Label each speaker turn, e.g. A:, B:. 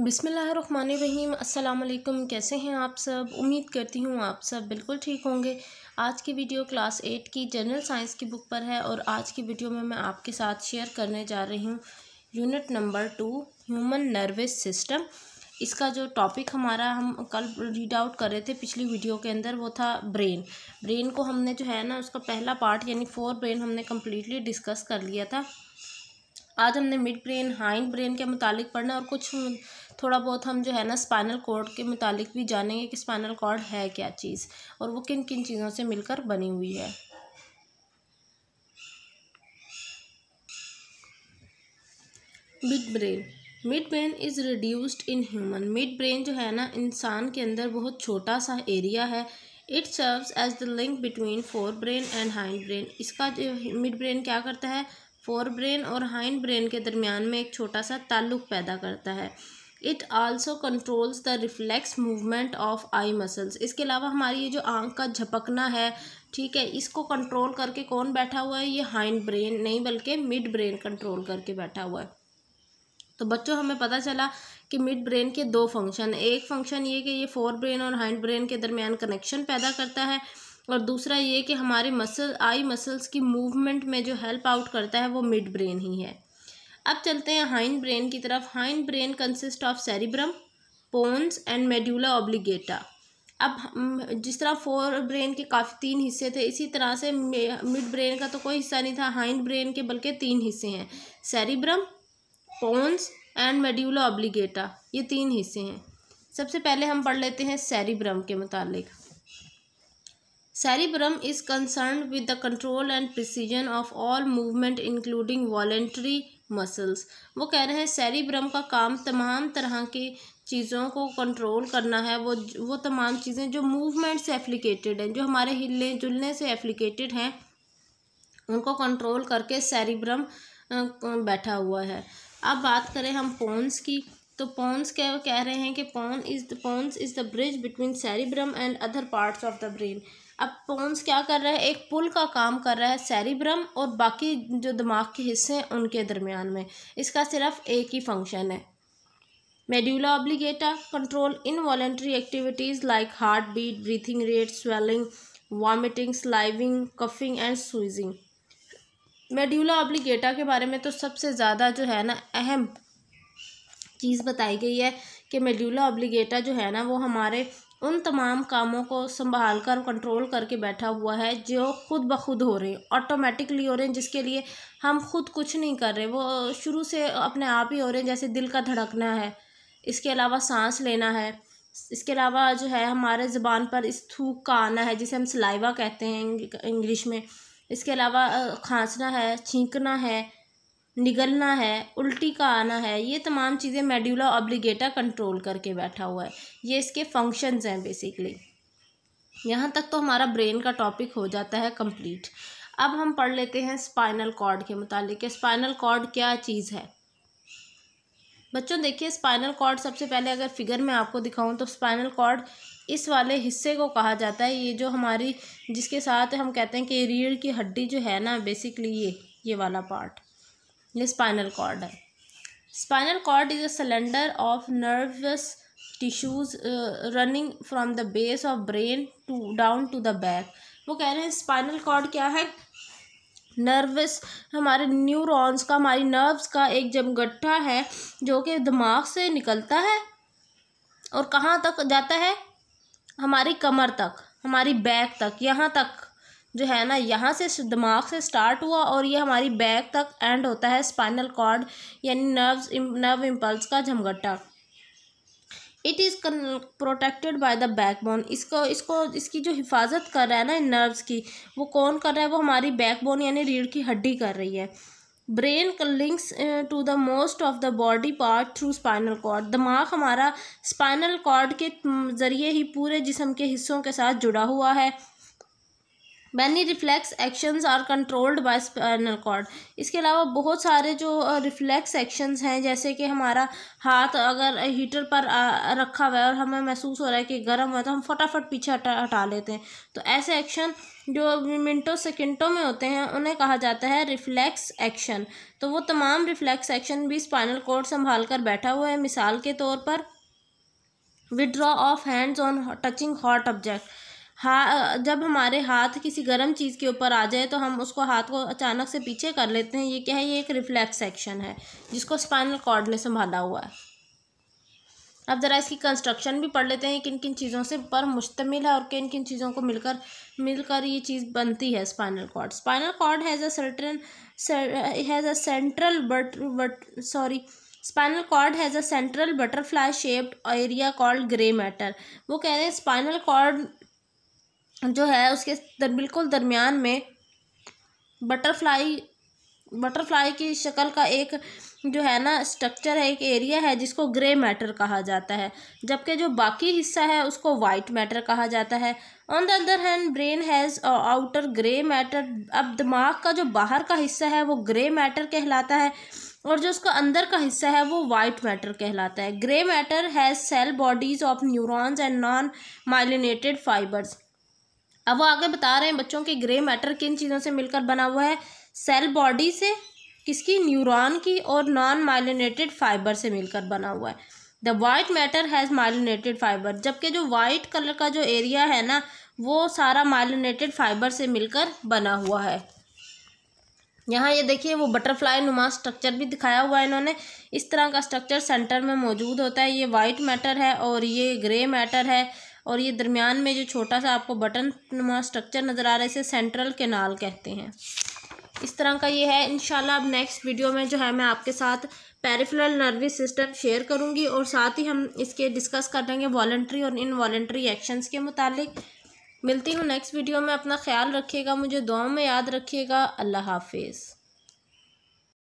A: बिसमीम अल्लाम कैसे हैं आप सब उम्मीद करती हूँ आप सब बिल्कुल ठीक होंगे आज की वीडियो क्लास एट की जनरल साइंस की बुक पर है और आज की वीडियो में मैं आपके साथ शेयर करने जा रही हूँ unit number two human nervous system इसका जो टॉपिक हमारा हम कल रीड आउट कर रहे थे पिछली वीडियो के अंदर वो था ब्रेन ब्रेन को हमने जो है ना उसका पहला पार्ट यानी फोर ब्रेन हमने कम्प्लीटली डिस्कस कर लिया था आज हमने मिड ब्रेन हाइंड ब्रेन के मुतालिक पढ़ना और कुछ थोड़ा बहुत हम जो है ना स्पाइनल कॉर्ड के मुतालिक भी जानेंगे कि स्पाइनल कॉर्ड है क्या चीज़ और वो किन किन चीज़ों से मिलकर बनी हुई है midbrain midbrain is reduced in human midbrain जो है ना इंसान के अंदर बहुत छोटा सा एरिया है it serves as the link between forebrain and hindbrain इसका जो मिड ब्रेन क्या करता है फोर ब्रेन और हाइंड ब्रेन के दरमियान में एक छोटा सा ताल्लुक पैदा करता है it also controls the reflex movement of eye muscles इसके अलावा हमारी ये जो आंख का झपकना है ठीक है इसको कंट्रोल करके कौन बैठा हुआ है ये हाइंड ब्रेन नहीं बल्कि मिड ब्रेन कंट्रोल करके बैठा हुआ है तो बच्चों हमें पता चला कि मिड ब्रेन के दो फंक्शन एक फंक्शन ये कि ये फोर ब्रेन और हाइंड ब्रेन के दरमियान कनेक्शन पैदा करता है और दूसरा ये कि हमारे मसल आई मसल्स की मूवमेंट में जो हेल्प आउट करता है वो मिड ब्रेन ही है अब चलते हैं हाइंड ब्रेन की तरफ hindbrain consist of cerebrum pons and medulla oblongata अब जिस तरह फोर ब्रेन के काफ़ी तीन हिस्से थे इसी तरह से मिड ब्रेन का तो कोई हिस्सा नहीं था हाइंड ब्रेन के बल्कि तीन हिस्से हैं cerebrum pons and medulla oblongata ये तीन हिस्से हैं सबसे पहले हम पढ़ लेते हैं सेरिब्रम के मुतालिक cerebrum is concern with the control and precision of all movement including voluntary muscles वो कह रहे हैं सेरिब्रम का काम तमाम तरह के चीज़ों को कंट्रोल करना है वो वो तमाम चीज़ें जो मूवमेंट से एप्लीकेटेड हैं जो हमारे हिलने जुलने से एप्लीकेटेड हैं उनको कंट्रोल करके सेरिब्रम बैठा हुआ है अब बात करें हम पोन्स की तो पोन्स के कह रहे हैं कि pons is the pons is the bridge between cerebrum and other parts of the brain अब पोन्स क्या कर रहा है एक पुल का काम कर रहा है सेरिब्रम और बाकी जो दिमाग के हिस्से हैं उनके दरमियान में इसका सिर्फ एक ही फंक्शन है medulla oblongata control involuntary activities like heartbeat breathing rate swallowing vomiting salivating coughing and sneezing medulla oblongata के बारे में तो सबसे ज़्यादा जो है ना अहम चीज़ बताई गई है कि मेड्यूला ऑब्लिगेटा जो है ना वो हमारे उन तमाम कामों को संभाल कर कंट्रोल करके बैठा हुआ है जो खुद ब खुद हो रहे हैं ऑटोमेटिकली हो रहे हैं जिसके लिए हम खुद कुछ नहीं कर रहे वो शुरू से अपने आप ही हो रहे हैं जैसे दिल का धड़कना है इसके अलावा सांस लेना है इसके अलावा जो है हमारे ज़बान पर इस थूक का आना है जिसे हम सलाइवा कहते हैं इंग्लिश में इसके अलावा खांसना है छींकना है निगलना है उल्टी का आना है ये तमाम चीज़ें मेड्यूला ऑब्लिगेटा कंट्रोल करके बैठा हुआ है ये इसके फंक्शंस हैं बेसिकली यहाँ तक तो हमारा ब्रेन का टॉपिक हो जाता है कंप्लीट अब हम पढ़ लेते हैं स्पाइनल कॉर्ड के मुतालिक स्पाइनल कॉर्ड क्या चीज़ है बच्चों देखिए स्पाइनल कॉर्ड सबसे पहले अगर फिगर में आपको दिखाऊं तो स्पाइनल कॉर्ड इस वाले हिस्से को कहा जाता है ये जो हमारी जिसके साथ हम कहते हैं कि रीढ़ की हड्डी जो है ना बेसिकली ये ये वाला पार्ट ये स्पाइनल कॉर्ड है spinal cord is a cylinder of nervous tissues running from the base of brain to down to the back वो कह रहे हैं स्पाइनल कॉर्ड क्या है नर्वस हमारे न्यूरॉन्स का हमारी नर्व्स का एक जमगट्ठा है जो कि दिमाग से निकलता है और कहाँ तक जाता है हमारी कमर तक हमारी बैक तक यहाँ तक जो है ना यहाँ से दिमाग से स्टार्ट हुआ और ये हमारी बैक तक एंड होता है स्पाइनल कॉर्ड यानी नर्व्स नर्व इम्पल्स का झमगट्टा it is protected by the backbone इसको इसको इसकी जो हिफाजत कर रहा है ना नर्व्स की वो कौन कर रहा है वो हमारी बैकबोन यानी रीढ़ की हड्डी कर रही है brain links to the most of the body part through spinal cord दिमाग हमारा स्पाइनल कॉर्ड के ज़रिए ही पूरे जिसम के हिस्सों के साथ जुड़ा हुआ है many reflex actions are controlled by spinal cord इसके अलावा बहुत सारे जो रिफ्लेक्स एक्शंस हैं जैसे कि हमारा हाथ अगर हीटर पर रखा हुआ है और हमें महसूस हो रहा है कि गर्म हुआ है तो हम फटाफट पीछे हटा हटा लेते हैं तो ऐसे एक्शन जो मिनटों सेकंडों में होते हैं उन्हें कहा जाता है रिफ्लेक्स एक्शन तो वो तमाम रिफ्लेक्स एक्शन भी स्पाइनल कोड संभाल कर बैठा हुआ है मिसाल के तौर पर withdraw of hands on touching hot object हा जब हमारे हाथ किसी गर्म चीज़ के ऊपर आ जाए तो हम उसको हाथ को अचानक से पीछे कर लेते हैं ये क्या है ये एक रिफ्लेक्स सेक्शन है जिसको स्पाइनल कॉर्ड ने संभाला हुआ है अब ज़रा इसकी कंस्ट्रक्शन भी पढ़ लेते हैं किन किन चीज़ों से पर मुश्तमिल है और किन किन चीज़ों को मिलकर मिलकर ये चीज़ बनती है spinal cord spinal cord has a has a central but but sorry spinal cord has a central butterfly shaped area called grey matter वो कह रहे हैं स्पाइनल कॉर्ड जो है उसके दर, बिल्कुल दरमियान में बटरफ्लाई बटरफ्लाई की शक्ल का एक जो है ना स्ट्रक्चर है एक एरिया है जिसको ग्रे मैटर कहा जाता है जबकि जो बाकी हिस्सा है उसको वाइट मैटर कहा जाता है on the other hand brain has outer grey matter अब दिमाग का जो बाहर का हिस्सा है वो ग्रे मैटर कहलाता है और जो उसका अंदर का हिस्सा है वो वाइट मैटर कहलाता है grey matter has cell bodies of neurons and non myelinated fibres अब वो आगे बता रहे हैं बच्चों के ग्रे मैटर किन चीज़ों से मिलकर बना हुआ है सेल बॉडी से किसकी न्यूरॉन की और नॉन माइलिनेटेड फाइबर से मिलकर बना हुआ है the white matter has myelinated fibre जबकि जो वाइट कलर का जो एरिया है ना वो सारा माइलिनेटेड फाइबर से मिलकर बना हुआ है यहाँ ये देखिए वो बटरफ्लाई नुमा स्ट्रक्चर भी दिखाया हुआ है इन्होंने इस तरह का स्ट्रक्चर सेंटर में मौजूद होता है ये वाइट मैटर है और ये ग्रे मैटर है और ये दरमियान में जो छोटा सा आपको बटन नुमा स्ट्रक्चर नज़र आ रहा है इसे सेंट्रल केनाल कहते हैं इस तरह का ये है इन अब नेक्स्ट वीडियो में जो है मैं आपके साथ पेरिफेरल नर्वस सिस्टम शेयर करूँगी और साथ ही हम इसके डिस्कस कर देंगे वॉल्ट्री और इन वॉल्ट्री एक्शंस के मुतालिक मिलती हूँ नेक्स्ट वीडियो में अपना ख्याल रखिएगा मुझे दुआ में याद रखिएगा अल्लाह हाफिज़